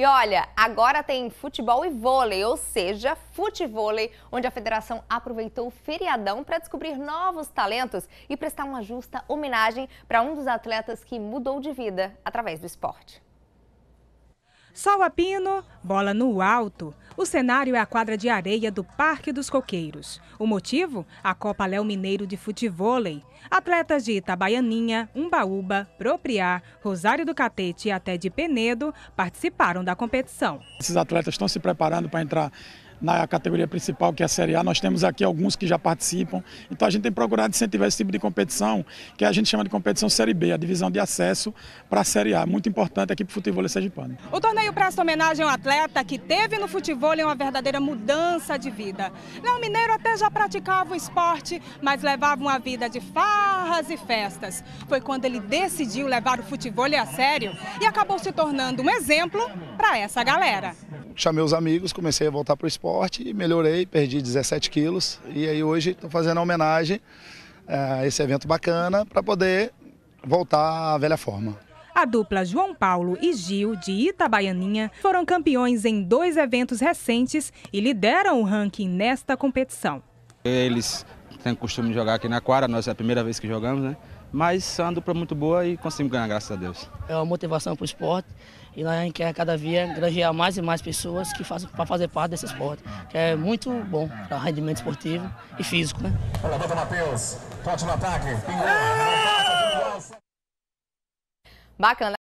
E olha, agora tem futebol e vôlei, ou seja, futevôlei, onde a federação aproveitou o feriadão para descobrir novos talentos e prestar uma justa homenagem para um dos atletas que mudou de vida através do esporte. Sol a pino, bola no alto. O cenário é a quadra de areia do Parque dos Coqueiros. O motivo? A Copa Léo Mineiro de Futevôlei. Atletas de Itabaianinha, Umbaúba, Propriá, Rosário do Catete e até de Penedo participaram da competição. Esses atletas estão se preparando para entrar na categoria principal, que é a Série A. Nós temos aqui alguns que já participam. Então a gente tem procurado incentivar esse tipo de competição, que a gente chama de competição Série B, a divisão de acesso para a Série A. Muito importante aqui para o futebol sergipano. O torneio presta homenagem um atleta que teve no futebol uma verdadeira mudança de vida. Léo Mineiro até já praticava o esporte, mas levava uma vida de farras e festas. Foi quando ele decidiu levar o futebol a sério e acabou se tornando um exemplo para essa galera chamei os amigos, comecei a voltar para o esporte e melhorei, perdi 17 quilos. E aí hoje estou fazendo a homenagem eh, a esse evento bacana para poder voltar à velha forma. A dupla João Paulo e Gil, de Itabaianinha, foram campeões em dois eventos recentes e lideram o ranking nesta competição. Eles têm o costume de jogar aqui na quadra, nós é a primeira vez que jogamos, né? Mas é uma dupla muito boa e conseguimos ganhar, graças a Deus. É uma motivação para o esporte e gente quer cada dia granjear mais e mais pessoas que fazem para fazer parte desse esporte, que é muito bom para rendimento esportivo e físico, né? Olá doutor Matheus, forte no ataque, ah! Bacana.